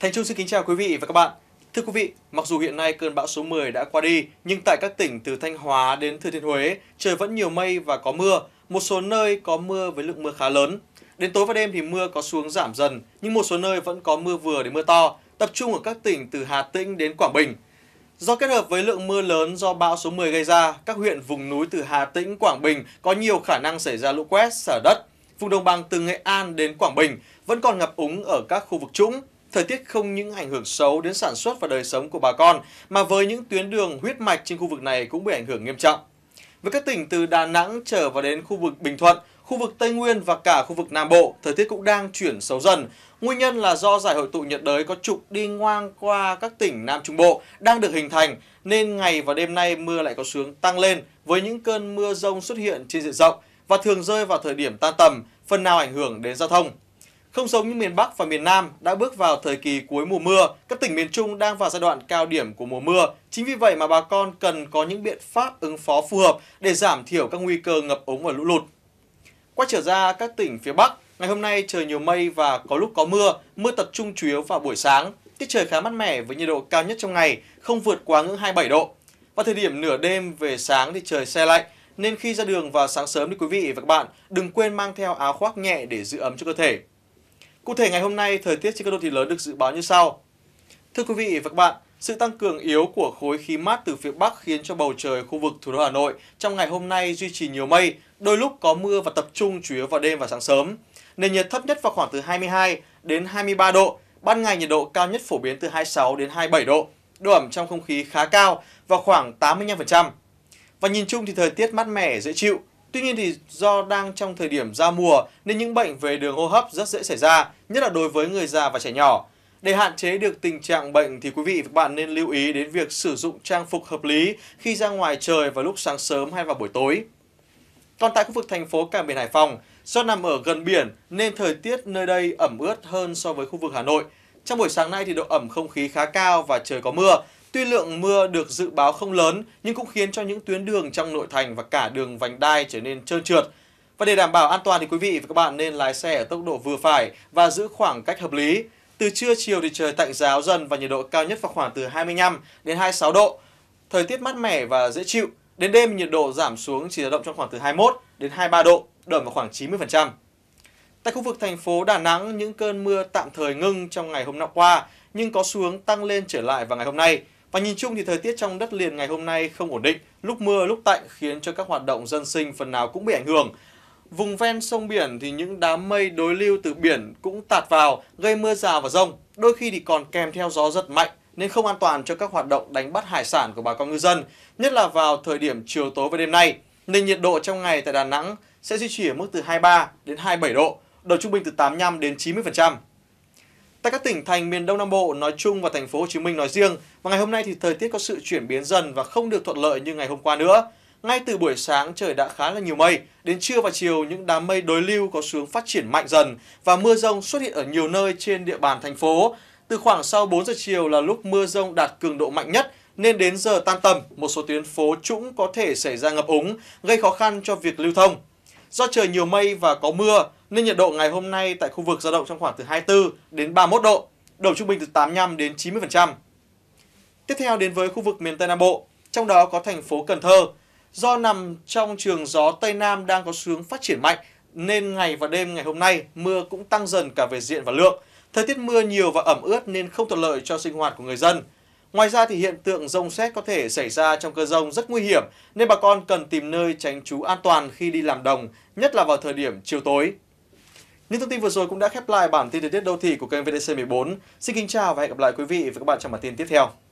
Thành Trung xin kính chào quý vị và các bạn. Thưa quý vị, mặc dù hiện nay cơn bão số 10 đã qua đi, nhưng tại các tỉnh từ Thanh Hóa đến Thừa Thiên Huế, trời vẫn nhiều mây và có mưa, một số nơi có mưa với lượng mưa khá lớn. Đến tối và đêm thì mưa có xuống giảm dần, nhưng một số nơi vẫn có mưa vừa đến mưa to, tập trung ở các tỉnh từ Hà Tĩnh đến Quảng Bình. Do kết hợp với lượng mưa lớn do bão số 10 gây ra, các huyện vùng núi từ Hà Tĩnh, Quảng Bình có nhiều khả năng xảy ra lũ quét, xả đất. Vùng đồng bằng từ Nghệ An đến Quảng Bình vẫn còn ngập úng ở các khu vực trũng, thời tiết không những ảnh hưởng xấu đến sản xuất và đời sống của bà con, mà với những tuyến đường huyết mạch trên khu vực này cũng bị ảnh hưởng nghiêm trọng. Với các tỉnh từ Đà Nẵng trở vào đến khu vực Bình Thuận, khu vực Tây Nguyên và cả khu vực Nam Bộ, thời tiết cũng đang chuyển xấu dần. Nguyên nhân là do giải hội tụ nhiệt đới có trục đi ngang qua các tỉnh Nam Trung Bộ đang được hình thành, nên ngày và đêm nay mưa lại có xuống tăng lên với những cơn mưa rông xuất hiện trên diện rộng và thường rơi vào thời điểm tan tầm, phần nào ảnh hưởng đến giao thông. Không giống như miền Bắc và miền Nam đã bước vào thời kỳ cuối mùa mưa, các tỉnh miền Trung đang vào giai đoạn cao điểm của mùa mưa. Chính vì vậy mà bà con cần có những biện pháp ứng phó phù hợp để giảm thiểu các nguy cơ ngập ống và lũ lụt. Quay trở ra các tỉnh phía Bắc, ngày hôm nay trời nhiều mây và có lúc có mưa, mưa tập trung chủ yếu vào buổi sáng. Tiết trời khá mát mẻ với nhiệt độ cao nhất trong ngày, không vượt quá ngưỡng 27 độ. Vào thời điểm nửa đêm về sáng thì trời xe lạnh, nên khi ra đường vào sáng sớm thì quý vị và các bạn đừng quên mang theo áo khoác nhẹ để giữ ấm cho cơ thể. Cụ thể ngày hôm nay, thời tiết trên các đô thị lớn được dự báo như sau. Thưa quý vị và các bạn, sự tăng cường yếu của khối khí mát từ phía Bắc khiến cho bầu trời khu vực thủ đô Hà Nội trong ngày hôm nay duy trì nhiều mây, đôi lúc có mưa và tập trung chủ yếu vào đêm và sáng sớm. Nền nhiệt thấp nhất vào khoảng từ 22 đến 23 độ, ban ngày nhiệt độ cao nhất phổ biến từ 26 đến 27 độ, độ ẩm trong không khí khá cao vào khoảng 85%. Và nhìn chung thì thời tiết mát mẻ dễ chịu, Tuy nhiên thì do đang trong thời điểm ra mùa nên những bệnh về đường hô hấp rất dễ xảy ra, nhất là đối với người già và trẻ nhỏ. Để hạn chế được tình trạng bệnh thì quý vị và các bạn nên lưu ý đến việc sử dụng trang phục hợp lý khi ra ngoài trời vào lúc sáng sớm hay vào buổi tối. Còn tại khu vực thành phố Cảng Biển Hải Phòng, do nằm ở gần biển nên thời tiết nơi đây ẩm ướt hơn so với khu vực Hà Nội. Trong buổi sáng nay thì độ ẩm không khí khá cao và trời có mưa, Tuy lượng mưa được dự báo không lớn nhưng cũng khiến cho những tuyến đường trong nội thành và cả đường vành đai trở nên trơn trượt. Và để đảm bảo an toàn thì quý vị và các bạn nên lái xe ở tốc độ vừa phải và giữ khoảng cách hợp lý. Từ trưa chiều thì trời tạnh giáo dần và nhiệt độ cao nhất vào khoảng từ 25 đến 26 độ. Thời tiết mát mẻ và dễ chịu. Đến đêm nhiệt độ giảm xuống chỉ dao động trong khoảng từ 21 đến 23 độ, đậm vào khoảng 90%. Tại khu vực thành phố Đà Nẵng, những cơn mưa tạm thời ngưng trong ngày hôm nọ qua nhưng có xuống tăng lên trở lại vào ngày hôm nay. Và nhìn chung thì thời tiết trong đất liền ngày hôm nay không ổn định, lúc mưa lúc tạnh khiến cho các hoạt động dân sinh phần nào cũng bị ảnh hưởng. Vùng ven sông biển thì những đám mây đối lưu từ biển cũng tạt vào, gây mưa rào và rông, đôi khi thì còn kèm theo gió rất mạnh nên không an toàn cho các hoạt động đánh bắt hải sản của bà con ngư dân, nhất là vào thời điểm chiều tối và đêm nay. Nên nhiệt độ trong ngày tại Đà Nẵng sẽ duy trì ở mức từ 23 đến 27 độ, độ trung bình từ 85 đến 90%. Tại các tỉnh thành miền Đông Nam Bộ nói chung và thành phố Hồ Chí Minh nói riêng, và ngày hôm nay thì thời tiết có sự chuyển biến dần và không được thuận lợi như ngày hôm qua nữa. Ngay từ buổi sáng trời đã khá là nhiều mây, đến trưa và chiều những đám mây đối lưu có xuống phát triển mạnh dần và mưa rông xuất hiện ở nhiều nơi trên địa bàn thành phố. Từ khoảng sau 4 giờ chiều là lúc mưa rông đạt cường độ mạnh nhất nên đến giờ tan tầm, một số tuyến phố trũng có thể xảy ra ngập úng, gây khó khăn cho việc lưu thông. Do trời nhiều mây và có mưa, nên nhiệt độ ngày hôm nay tại khu vực dao động trong khoảng từ 24 đến 31 độ, độ trung bình từ 85 đến 90%. Tiếp theo đến với khu vực miền Tây Nam Bộ, trong đó có thành phố Cần Thơ. Do nằm trong trường gió Tây Nam đang có xu phát triển mạnh nên ngày và đêm ngày hôm nay mưa cũng tăng dần cả về diện và lượng. Thời tiết mưa nhiều và ẩm ướt nên không thuận lợi cho sinh hoạt của người dân. Ngoài ra thì hiện tượng rông xét có thể xảy ra trong cơn rông rất nguy hiểm nên bà con cần tìm nơi tránh trú an toàn khi đi làm đồng, nhất là vào thời điểm chiều tối. Những thông tin vừa rồi cũng đã khép lại bản tin thời tiết đô thị của kênh VTC14. Xin kính chào và hẹn gặp lại quý vị và các bạn trong bản tin tiếp theo.